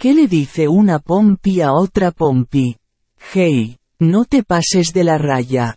¿Qué le dice una pompi a otra pompi? Hey, no te pases de la raya.